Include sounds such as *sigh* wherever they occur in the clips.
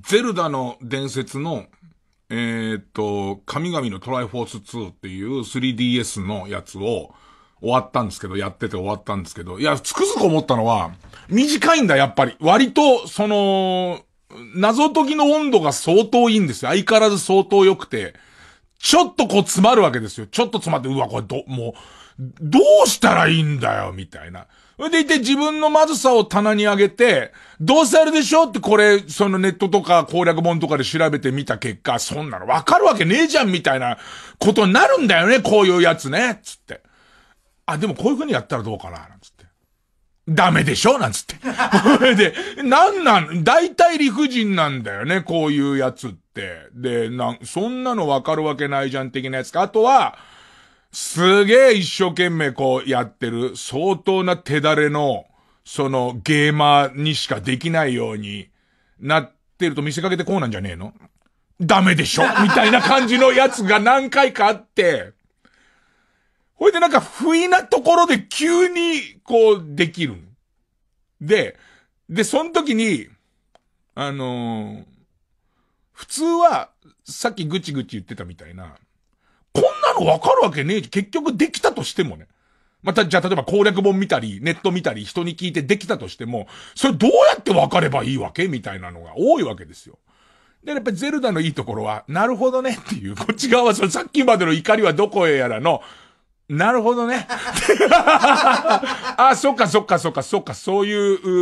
ゼルダの伝説の、えー、っと、神々のトライフォース2っていう 3DS のやつを終わったんですけど、やってて終わったんですけど、いや、つくづく思ったのは、短いんだ、やっぱり。割と、その、謎解きの温度が相当いいんですよ。相変わらず相当良くて、ちょっとこう詰まるわけですよ。ちょっと詰まって、うわ、これど、もう、どうしたらいいんだよ、みたいな。それでいて自分のまずさを棚に上げて、どうせあれでしょってこれ、そのネットとか攻略本とかで調べてみた結果、そんなのわかるわけねえじゃんみたいなことになるんだよね、こういうやつね、つって。あ、でもこういう風にやったらどうかな、なんつって。ダメでしょなんつって。そ *laughs* れで、なんなん大体理不尽なんだよね、こういうやつって。で、なん、そんなのわかるわけないじゃん的なやつか。あとは、すげえ一生懸命こうやってる、相当な手だれの、そのゲーマーにしかできないようになってると見せかけてこうなんじゃねえのダメでしょ *laughs* みたいな感じのやつが何回かあって、ほいでなんか不意なところで急にこうできる。で、で、その時に、あのー、普通は、さっきぐちぐち言ってたみたいな、こんなのわかるわけねえ。結局できたとしてもね。また、じゃあ例えば攻略本見たり、ネット見たり、人に聞いてできたとしても、それどうやってわかればいいわけみたいなのが多いわけですよ。で、やっぱりゼルダのいいところは、なるほどねっていう、こっち側はそのさっきまでの怒りはどこへやらの、なるほどね。*laughs* あ、そっかそっかそっかそっか、そうい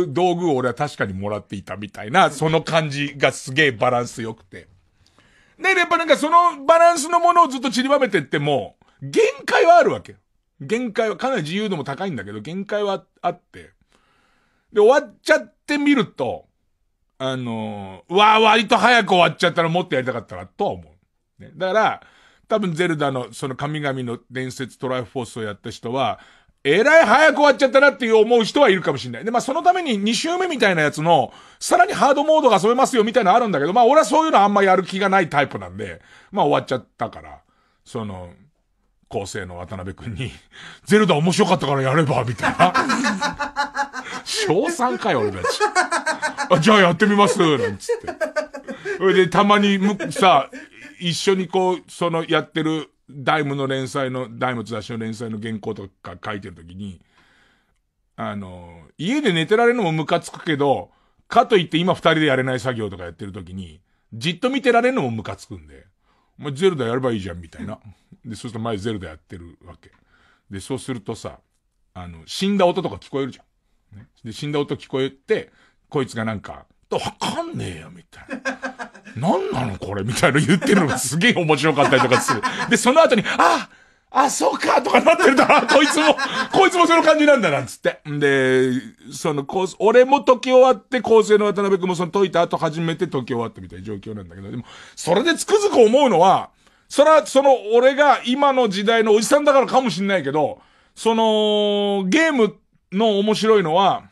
う道具を俺は確かにもらっていたみたいな、その感じがすげえバランス良くて。ねやっぱなんかそのバランスのものをずっと散りばめてっても、限界はあるわけ。限界は、かなり自由度も高いんだけど、限界はあって。で、終わっちゃってみると、あのー、わあ、割と早く終わっちゃったらもっとやりたかったな、とは思う。ね、だから、多分ゼルダのその神々の伝説トライフォースをやった人は、えらい早く終わっちゃったなっていう思う人はいるかもしれない。で、まあ、そのために2周目みたいなやつの、さらにハードモードが遊べますよみたいなのあるんだけど、まあ、俺はそういうのあんまやる気がないタイプなんで、まあ、終わっちゃったから、その、構成の渡辺くんに、*laughs* ゼルダ面白かったからやれば、みたいな。*laughs* 賞賛かよ、俺たち。あ、じゃあやってみます、なんつって。それで、たまにむ、さ、一緒にこう、その、やってるダイムの連載の、ダイム雑誌の連載の原稿とか書いてるときに、あの、家で寝てられるのもムカつくけど、かといって今二人でやれない作業とかやってるときに、じっと見てられるのもムカつくんで、まあ、ゼルダやればいいじゃん、みたいな。で、そうすると前ゼルダやってるわけ。で、そうするとさ、あの、死んだ音とか聞こえるじゃん。ね、で、死んだ音聞こえて、こいつがなんか、わかんねえよ、みたいな。*laughs* 何なのこれみたいな言ってるのがすげえ面白かったりとかする。で、その後に、ああ、そうかとかなってるだら、こいつも、こいつもその感じなんだなんつって。んで、その、こう、俺も解き終わって、構成の渡辺君もその解いた後初めて解き終わったみたいな状況なんだけど、でも、それでつくづく思うのは、それは、その、俺が今の時代のおじさんだからかもしんないけど、その、ゲームの面白いのは、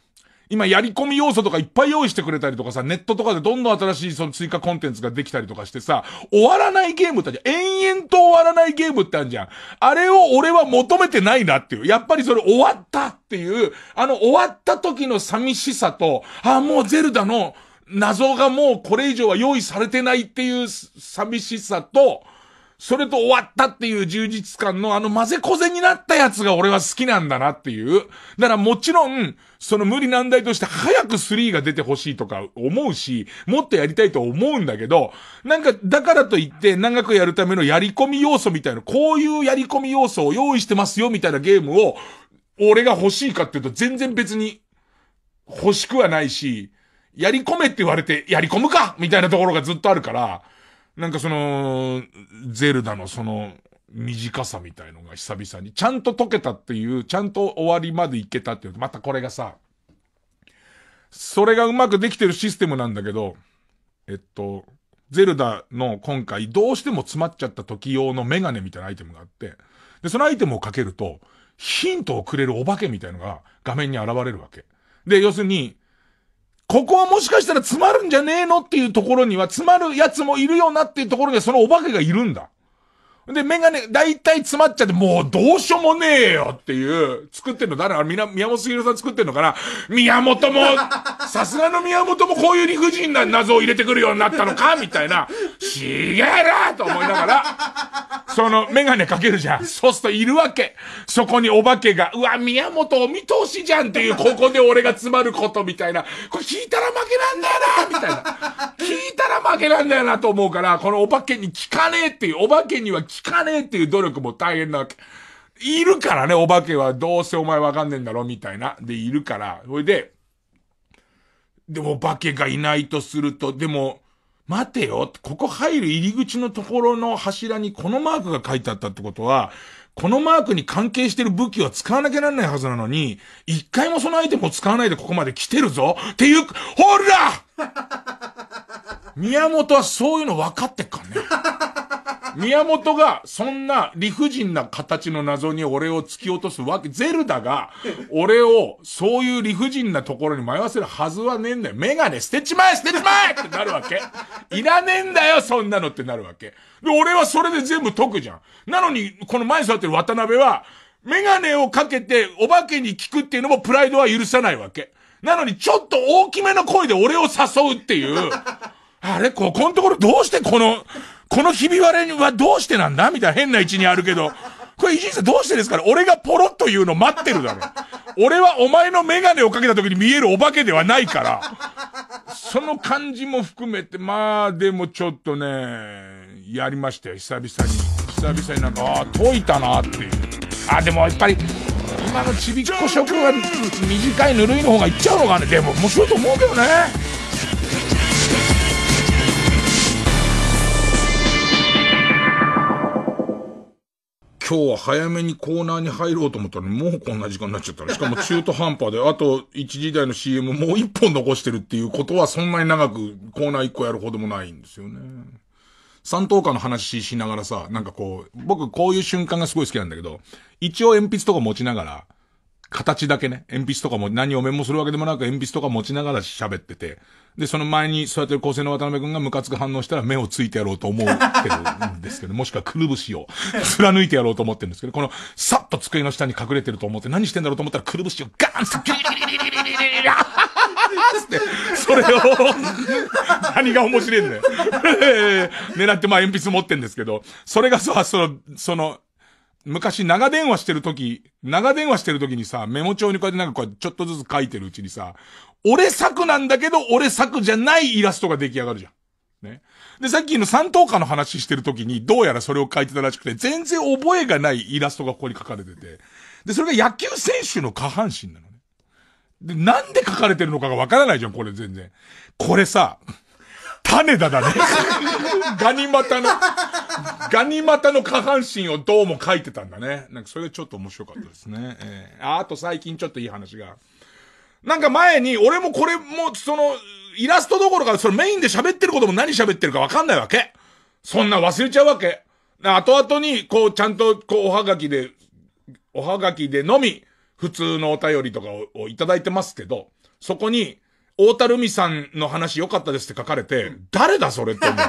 今やり込み要素とかいっぱい用意してくれたりとかさ、ネットとかでどんどん新しいその追加コンテンツができたりとかしてさ、終わらないゲームってあるじゃん。延々と終わらないゲームってあるじゃん。あれを俺は求めてないなっていう。やっぱりそれ終わったっていう、あの終わった時の寂しさと、あ、もうゼルダの謎がもうこれ以上は用意されてないっていう寂しさと、それと終わったっていう充実感のあの混ぜこぜになったやつが俺は好きなんだなっていう。だからもちろん、その無理難題として早く3が出てほしいとか思うし、もっとやりたいと思うんだけど、なんかだからといって長くやるためのやり込み要素みたいな、こういうやり込み要素を用意してますよみたいなゲームを、俺が欲しいかっていうと全然別に欲しくはないし、やり込めって言われて、やり込むかみたいなところがずっとあるから、なんかその、ゼルダのその、短さみたいのが久々に、ちゃんと解けたっていう、ちゃんと終わりまでいけたっていう、またこれがさ、それがうまくできてるシステムなんだけど、えっと、ゼルダの今回、どうしても詰まっちゃった時用のメガネみたいなアイテムがあって、で、そのアイテムをかけると、ヒントをくれるお化けみたいのが画面に現れるわけ。で、要するに、ここはもしかしたら詰まるんじゃねえのっていうところには、詰まるやつもいるよなっていうところには、そのお化けがいるんだ。で、メガネ、大体詰まっちゃって、もうどうしようもねえよっていう、作ってんの誰あみな、宮本杉浦さん作ってんのかな宮本も、*laughs* さすがの宮本もこういう理不尽な謎を入れてくるようになったのかみたいな、しげらと思いながら、そのメガネかけるじゃん。そうするといるわけ。そこにお化けが、うわ、宮本お見通しじゃんっていう、ここで俺が詰まることみたいな、これ聞いたら負けなんだよなみたいな。聞いたら負けなんだよなと思うから、このお化けに聞かねえっていう、お化けには聞聞かねえっていう努力も大変なわけ。いるからね、お化けはどうせお前わかんねえんだろ、みたいな。で、いるから。ほいで、でもお化けがいないとすると、でも、待てよ、ここ入る入り口のところの柱にこのマークが書いてあったってことは、このマークに関係してる武器は使わなきゃなんないはずなのに、一回もそのアイテムを使わないでここまで来てるぞっていう、ほら *laughs* 宮本はそういうの分かってっからね。*laughs* 宮本がそんな理不尽な形の謎に俺を突き落とすわけ、ゼルダが俺をそういう理不尽なところに迷わせるはずはねえんだよ。メガネ捨てちまえ捨てちまえ *laughs* ってなるわけ。いらねえんだよそんなのってなるわけ。で、俺はそれで全部解くじゃん。なのに、この前に座ってる渡辺は、メガネをかけてお化けに聞くっていうのもプライドは許さないわけ。なのにちょっと大きめの声で俺を誘うっていう。あれ、ここのところどうしてこの、このひび割れはどうしてなんだみたいな変な位置にあるけど。これ、伊集院さんどうしてですかね俺がポロッと言うの待ってるだろ。俺はお前のメガネをかけた時に見えるお化けではないから。その感じも含めて、まあ、でもちょっとね、やりましたよ、久々に。久々になんか、ああ、解いたなっていう。あ、でもやっぱり、島のちびっこ諸は短いぬるいの方がいっちゃうのかねでも面白いと思うけどね今日は早めにコーナーに入ろうと思ったのに、もうこんな時間になっちゃったら、しかも中途半端で、あと1時台の CM もう1本残してるっていうことは、そんなに長くコーナー1個やるほどもないんですよね。三等間の話しながらさ、なんかこう、僕こういう瞬間がすごい好きなんだけど、一応鉛筆とか持ちながら、形だけね、鉛筆とかも何をメモするわけでもなく鉛筆とか持ちながら喋ってて、で、その前にそうやってる構成の渡辺くんがムカつく反応したら目をついてやろうと思うけど、んですけど、もしくはくるぶしを *laughs* 貫いてやろうと思ってるんですけど、この、さっと机の下に隠れてると思って何してんだろうと思ったらくるぶしをガーンって、それを何が面白いんだよ。*laughs* 狙ってまあ鉛筆持ってんですけど、それがさ、その、その、昔長電話してる時、長電話してる時にさ、メモ帳にこうやってなんかこうちょっとずつ書いてるうちにさ、俺作なんだけど、俺作じゃないイラストが出来上がるじゃん。ね。で、さっきの三等価の話してる時に、どうやらそれを書いてたらしくて、全然覚えがないイラストがここに書かれてて。で、それが野球選手の下半身なのね。で、なんで書かれてるのかがわからないじゃん、これ全然。これさ、種田だね。*laughs* ガニ股の、ガニ股の下半身をどうも書いてたんだね。なんかそれがちょっと面白かったですね。えー、あ、あと最近ちょっといい話が。なんか前に、俺もこれも、その、イラストどころか、そのメインで喋ってることも何喋ってるかわかんないわけ。そんな忘れちゃうわけ。後々に、こう、ちゃんと、こう、おはがきで、おはがきでのみ、普通のお便りとかをいただいてますけど、そこに、大田るみさんの話良かったですって書かれて、誰だそれって思う。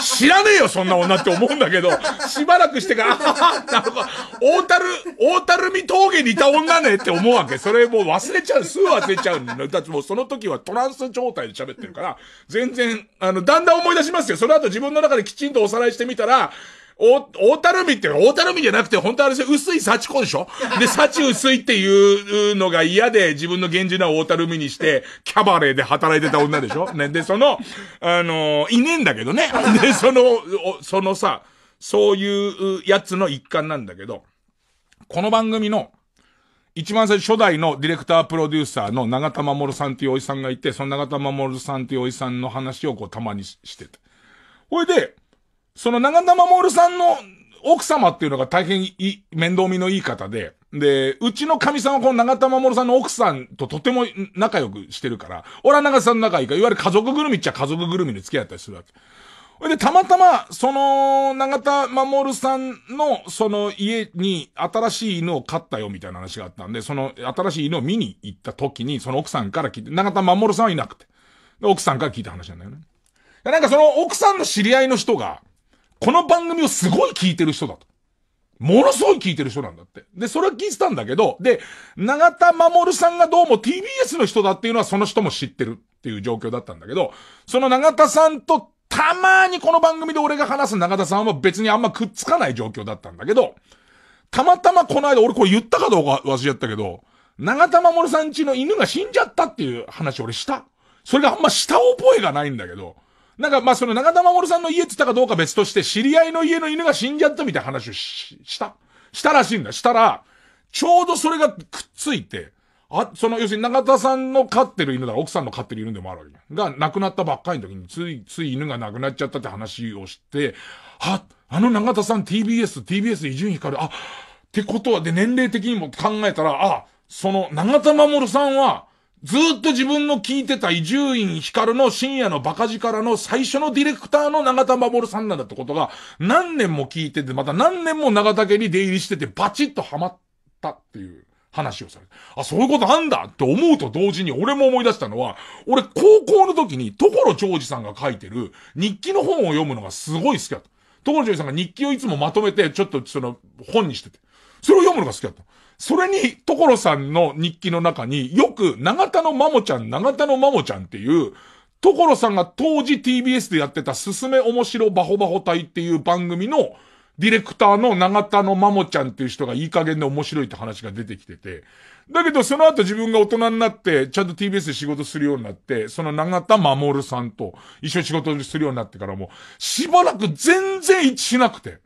知らねえよ、そんな女って思うんだけど、しばらくしてから、あなんか、大田る、大田るみ峠にいた女ねって思うわけ。それもう忘れちゃう、すぐ忘れちゃうんだ。だってもうその時はトランス状態で喋ってるから、全然、あの、だんだん思い出しますよ。その後自分の中できちんとおさらいしてみたら、お、大樽海って、大樽海じゃなくて、本当あれですよ、薄い幸子でしょで、幸薄いっていうのが嫌で、自分の源氏な大樽海にして、キャバレーで働いてた女でしょね、で、その、あのー、いねえんだけどね。*laughs* で、その、そのさ、そういうやつの一環なんだけど、この番組の、一番最初初代のディレクタープロデューサーの長田守さんっていうおじさんがいて、その長田守さんっていうおじさんの話をこうたまにしてて。ほいで、その長田守さんの奥様っていうのが大変いい、面倒見のいい方で、で、うちの神さんはこの長田守さんの奥さんととても仲良くしてるから、俺は長田さんの仲いいから、いわゆる家族ぐるみっちゃ家族ぐるみで付き合ったりするわけ。ほいで、たまたま、その、長田守さんの、その家に新しい犬を飼ったよみたいな話があったんで、その新しい犬を見に行った時に、その奥さんから聞いて、長田守さんはいなくて。奥さんから聞いた話なんだよね。なんかその奥さんの知り合いの人が、この番組をすごい聞いてる人だと。ものすごい聞いてる人なんだって。で、それは聞いてたんだけど、で、長田守さんがどうも TBS の人だっていうのはその人も知ってるっていう状況だったんだけど、その長田さんとたまにこの番組で俺が話す長田さんは別にあんまくっつかない状況だったんだけど、たまたまこの間俺これ言ったかどうか忘れちゃったけど、長田守さんちの犬が死んじゃったっていう話俺した。それがあんました覚えがないんだけど、なんか、ま、その長田守さんの家って言ったかどうか別として、知り合いの家の犬が死んじゃったみたいな話をし、したしたらしいんだ。したら、ちょうどそれがくっついて、あ、その、要するに長田さんの飼ってる犬だ、奥さんの飼ってる犬でもあるわけじゃん。が、亡くなったばっかりの時に、つい、つい犬が亡くなっちゃったって話をして、は、あの長田さん TBS、TBS 伊集院光、あ、ってことは、で、年齢的にも考えたら、あ、その、長田守さんは、ずっと自分の聞いてた伊集院光の深夜のバカ力の最初のディレクターの長田守さんなんだってことが、何年も聞いてて、また何年も長竹に出入りしてて、バチッとハマったっていう。話をされて。あ、そういうことあんだって思うと同時に俺も思い出したのは、俺高校の時に所ジョージさんが書いてる日記の本を読むのがすごい好きだった。所長ョさんが日記をいつもまとめて、ちょっとその本にしてて。それを読むのが好きだった。それに、所さんの日記の中に、よく、長田のマモちゃん、長田のマモちゃんっていう、所さんが当時 TBS でやってたすすめ面白バホバホ隊っていう番組の、ディレクターの長田のマモちゃんっていう人がいい加減で面白いって話が出てきてて。だけどその後自分が大人になって、ちゃんと TBS で仕事するようになって、その長田守さんと一緒に仕事するようになってからも、しばらく全然一致しなくて。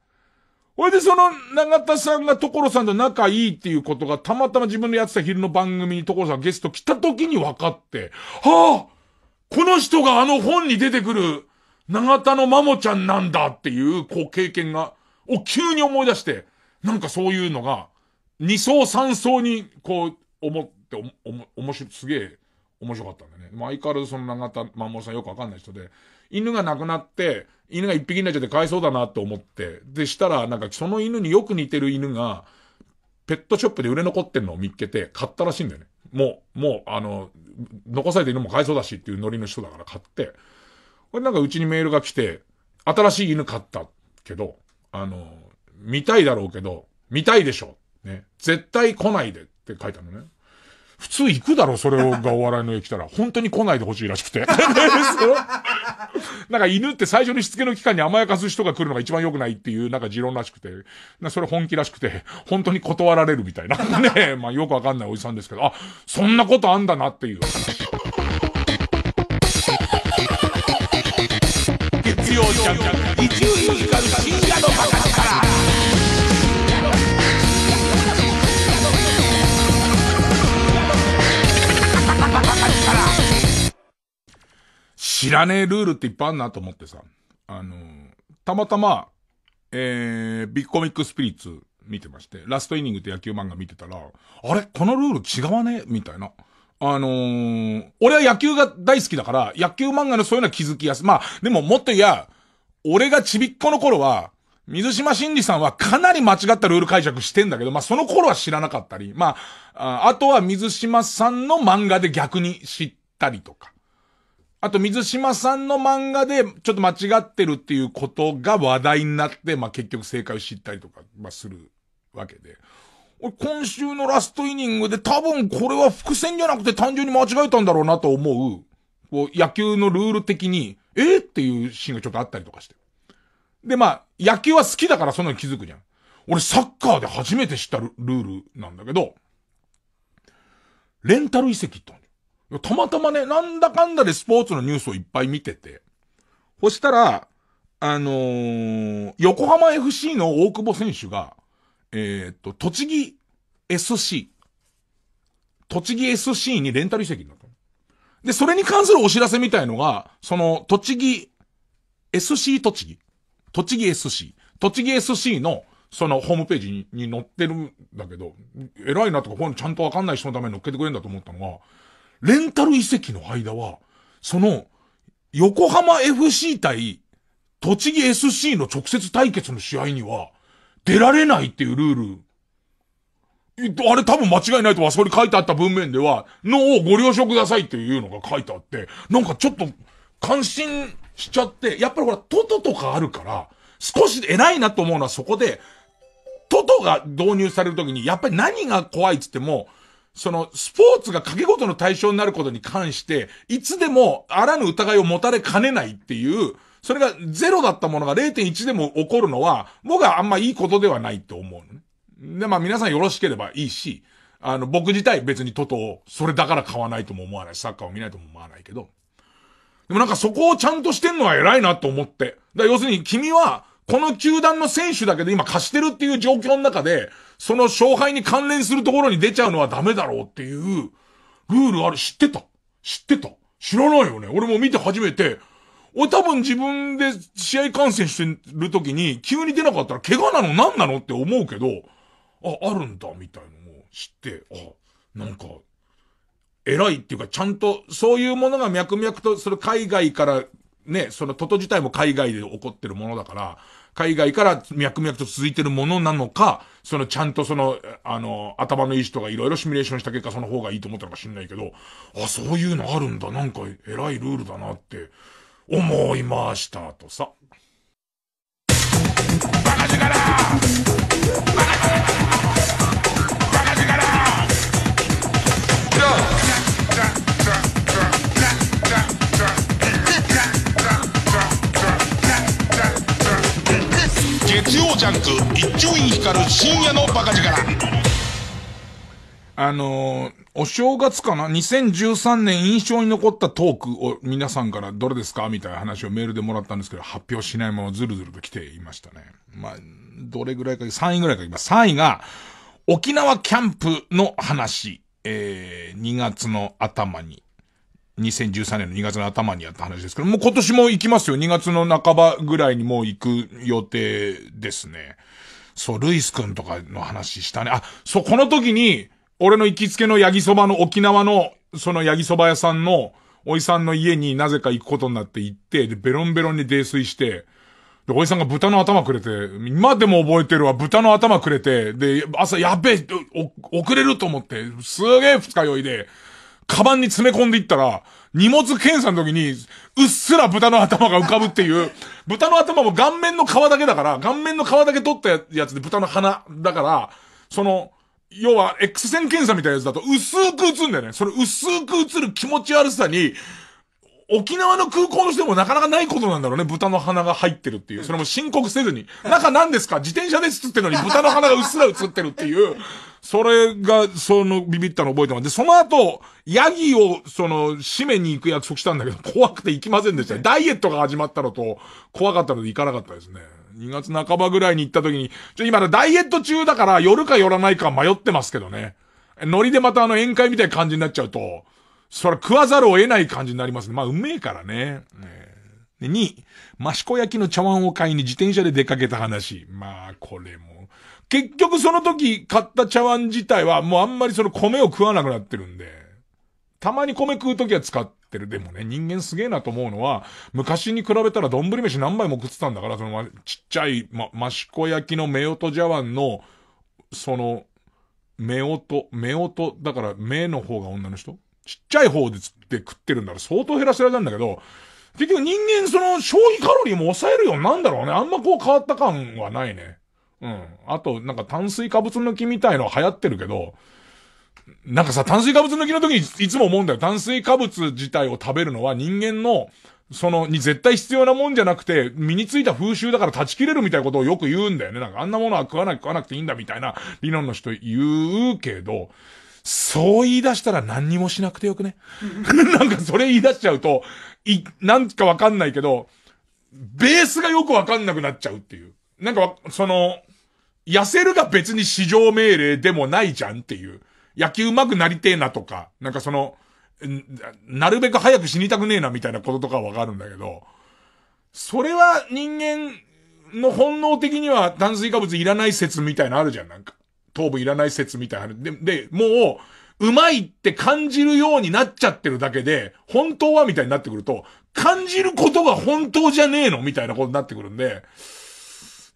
ほいで、その、長田さんが所さんと仲いいっていうことが、たまたま自分のやってた昼の番組に所さんゲスト来た時に分かって、はあこの人があの本に出てくる、長田のマモちゃんなんだっていう、こう、経験が、を急に思い出して、なんかそういうのが、二層三層に、こう、思って、おも、おもし、すげえ、面白かったんだね。まあ、相変わらずその長田マモさんよくわかんない人で、犬が亡くなって、犬が一匹になっちゃって買えそうだなと思って。で、したら、なんかその犬によく似てる犬が、ペットショップで売れ残ってんのを見っけて買ったらしいんだよね。もう、もう、あの、残されて犬も買えそうだしっていうノリの人だから買って。これなんかうちにメールが来て、新しい犬買ったけど、あの、見たいだろうけど、見たいでしょ。ね。絶対来ないでって書いたのね。普通行くだろ、それがお笑いの家来たら。本当に来ないでほしいらしくて。*laughs* なんか犬って最初にしつけの期間に甘やかす人が来るのが一番良くないっていう、なんか持論らしくて。なそれ本気らしくて、本当に断られるみたいな。*laughs* ねまあよくわかんないおじさんですけど、あ、そんなことあんだなっていう。月曜日、伊集院深夜のバカ知らねえルールっていっぱいあんなと思ってさ。あのたまたま、えー、ビッグコミックスピリッツ見てまして、ラストイニングって野球漫画見てたら、あれこのルール違わねえみたいな。あのー、俺は野球が大好きだから、野球漫画のそういうのは気づきやすい。まあ、でももっと言や、俺がちびっこの頃は、水島真理さんはかなり間違ったルール解釈してんだけど、まあ、その頃は知らなかったり、まあ、あとは水島さんの漫画で逆に知ったりとか。あと、水島さんの漫画で、ちょっと間違ってるっていうことが話題になって、まあ、結局正解を知ったりとか、まあ、するわけで。俺、今週のラストイニングで多分これは伏線じゃなくて単純に間違えたんだろうなと思う、こう、野球のルール的に、えっていうシーンがちょっとあったりとかして。で、まあ、野球は好きだからそんなに気づくじゃん。俺、サッカーで初めて知ったルールなんだけど、レンタル遺跡ってたまたまね、なんだかんだでスポーツのニュースをいっぱい見てて。そしたら、あのー、横浜 FC の大久保選手が、えー、っと、栃木 SC。栃木 SC にレンタル移籍になったで、それに関するお知らせみたいのが、その、栃木、SC 栃木栃木 SC。栃木 SC の、そのホームページに載ってるんだけど、偉いなとか、こういうのちゃんとわかんない人のために載っけてくれるんだと思ったのが、レンタル移籍の間は、その、横浜 FC 対、栃木 SC の直接対決の試合には、出られないっていうルールあれ多分間違いないとはそこに書いてあった文面では、のをご了承くださいっていうのが書いてあって、なんかちょっと感心しちゃって、やっぱりほら、トトとかあるから、少し偉いなと思うのはそこで、トトが導入されるときに、やっぱり何が怖いっつっても、その、スポーツが掛け事の対象になることに関して、いつでも、あらぬ疑いを持たれかねないっていう、それがゼロだったものが0.1でも起こるのは、僕はあんまいいことではないと思うのね。で、まあ皆さんよろしければいいし、あの、僕自体別にトトを、それだから買わないとも思わないし、サッカーを見ないとも思わないけど。でもなんかそこをちゃんとしてんのは偉いなと思って。だ要するに君は、この球団の選手だけで今貸してるっていう状況の中で、その勝敗に関連するところに出ちゃうのはダメだろうっていう、ルールある。知ってた知ってた知らないよね。俺も見て初めて、俺多分自分で試合観戦してる時に、急に出なかったら怪我なの何なのって思うけど、あ、あるんだ、みたいなのを知って、あ、なんか、偉いっていうか、ちゃんと、そういうものが脈々と、それ海外から、ね、その、トト自体も海外で起こってるものだから、海外から脈々と続いてるものなのか、そのちゃんとその、あの、頭のいい人がいろいろシミュレーションした結果その方がいいと思ったのか知んないけど、あ、そういうのあるんだ。なんか偉いルールだなって思いましたとさ。バカ力ジャンク一丁院光る深夜のバカ力あのー、お正月かな ?2013 年印象に残ったトークを皆さんからどれですかみたいな話をメールでもらったんですけど、発表しないままずるずると来ていましたね。まあ、どれぐらいか、3位ぐらいか、今3位が、沖縄キャンプの話、えー、2月の頭に2013年の2月の頭にやった話ですけど、もう今年も行きますよ。2月の半ばぐらいにもう行く予定ですね。そう、ルイス君とかの話したね。あ、そう、この時に、俺の行きつけのヤギそばの沖縄の、そのヤギそば屋さんの、おいさんの家になぜか行くことになって行って、で、ベロンベロンに泥酔して、で、おいさんが豚の頭くれて、今でも覚えてるわ、豚の頭くれて、で、朝、やべえ、遅れると思って、すげえ二日酔いで、カバンに詰め込んでいったら、荷物検査の時に、うっすら豚の頭が浮かぶっていう、豚の頭も顔面の皮だけだから、顔面の皮だけ取ったやつで豚の鼻だから、その、要は、X 線検査みたいなやつだと薄く映んだよね。それ薄く映る気持ち悪さに、沖縄の空港の人でもなかなかないことなんだろうね。豚の鼻が入ってるっていう。それも申告せずに。中何ですか自転車で映ってるのに豚の鼻がうっすら映ってるっていう。それが、その、ビビったの覚えてます。で、その後、ヤギを、その、締めに行く約束したんだけど、*laughs* 怖くて行きませんでした。ダイエットが始まったのと、怖かったので行かなかったですね。2月半ばぐらいに行った時に、ちょ、今のダイエット中だから、寄るか寄らないか迷ってますけどね。ノリでまたあの宴会みたいな感じになっちゃうと、それ食わざるを得ない感じになりますね。まあ、うめえからね。で、2、益子焼きの茶碗を買いに自転車で出かけた話。まあ、これも結局その時買った茶碗自体はもうあんまりその米を食わなくなってるんで、たまに米食う時は使ってる。でもね、人間すげえなと思うのは、昔に比べたら丼飯何杯も食ってたんだから、その、ま、ちっちゃい、ま、益子焼きの目音茶碗の、その、目音、目音、だから目の方が女の人ちっちゃい方で食ってるんだら相当減らせられたんだけど、結局人間その消費カロリーも抑えるようになんだろうね。あんまこう変わった感はないね。うん。あと、なんか炭水化物抜きみたいの流行ってるけど、なんかさ、炭水化物抜きの時にいつも思うんだよ。炭水化物自体を食べるのは人間の、その、に絶対必要なもんじゃなくて、身についた風習だから断ち切れるみたいなことをよく言うんだよね。なんかあんなものは食わなく食わなくていいんだみたいな理論の人言うけど、そう言い出したら何にもしなくてよくね。*laughs* なんかそれ言い出しちゃうと、い、なんかわかんないけど、ベースがよくわかんなくなっちゃうっていう。なんか、その、痩せるが別に市場命令でもないじゃんっていう。野球うまくなりてえなとか、なんかその、なるべく早く死にたくねえなみたいなこととかわかるんだけど、それは人間の本能的には炭水化物いらない説みたいなあるじゃん、なんか。糖分いらない説みたいなある。で、で、もう、うまいって感じるようになっちゃってるだけで、本当はみたいになってくると、感じることが本当じゃねえのみたいなことになってくるんで、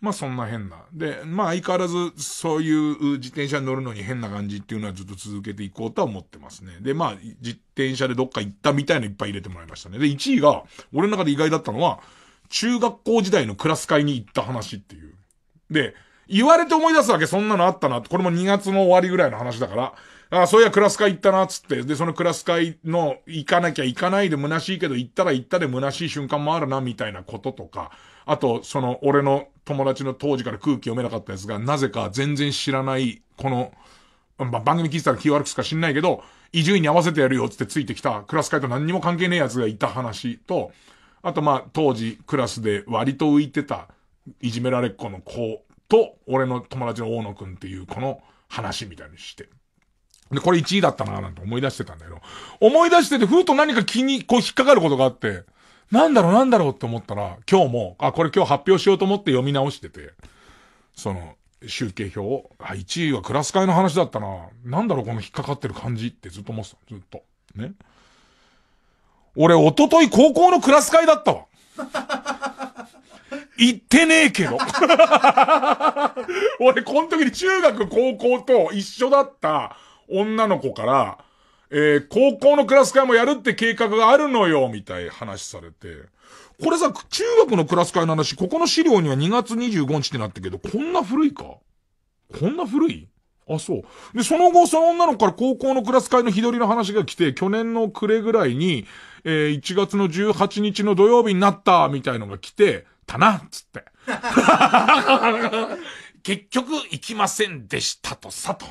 まあそんな変な。で、まあ相変わらずそういう自転車に乗るのに変な感じっていうのはずっと続けていこうとは思ってますね。で、まあ自転車でどっか行ったみたいのいっぱい入れてもらいましたね。で、1位が、俺の中で意外だったのは、中学校時代のクラス会に行った話っていう。で、言われて思い出すわけそんなのあったなこれも2月の終わりぐらいの話だから、ああ、そういやクラス会行ったな、つって。で、そのクラス会の行かなきゃ行かないで虚しいけど、行ったら行ったで虚しい瞬間もあるな、みたいなこととか。あと、その、俺の友達の当時から空気読めなかったやつが、なぜか全然知らない、この、ま番組聞いてたら気悪くすか知んないけど、伊集院に合わせてやるよってついてきた、クラス会と何にも関係ねえやつがいた話と、あとまあ、当時クラスで割と浮いてた、いじめられっ子の子と、俺の友達の大野くんっていうこの話みたいにして。で、これ1位だったなぁなんて思い出してたんだけど、思い出してて、ふーと何か気に、こう引っかかることがあって、なんだろうなんだろうって思ったら、今日も、あ、これ今日発表しようと思って読み直してて、その、集計表を、あ、1位はクラス会の話だったな。なんだろうこの引っかかってる感じってずっと思ってた。ずっと。ね。俺、おととい高校のクラス会だったわ。言 *laughs* ってねえけど。*laughs* 俺、この時に中学高校と一緒だった女の子から、えー、高校のクラス会もやるって計画があるのよ、みたい話されて。これさ、中学のクラス会の話、ここの資料には2月25日ってなったけど、こんな古いかこんな古いあ、そう。で、その後、その女の子から高校のクラス会の日取りの話が来て、去年の暮れぐらいに、えー、1月の18日の土曜日になった、みたいのが来て、たな、つって。*laughs* 結局、行きませんでしたとさ、と。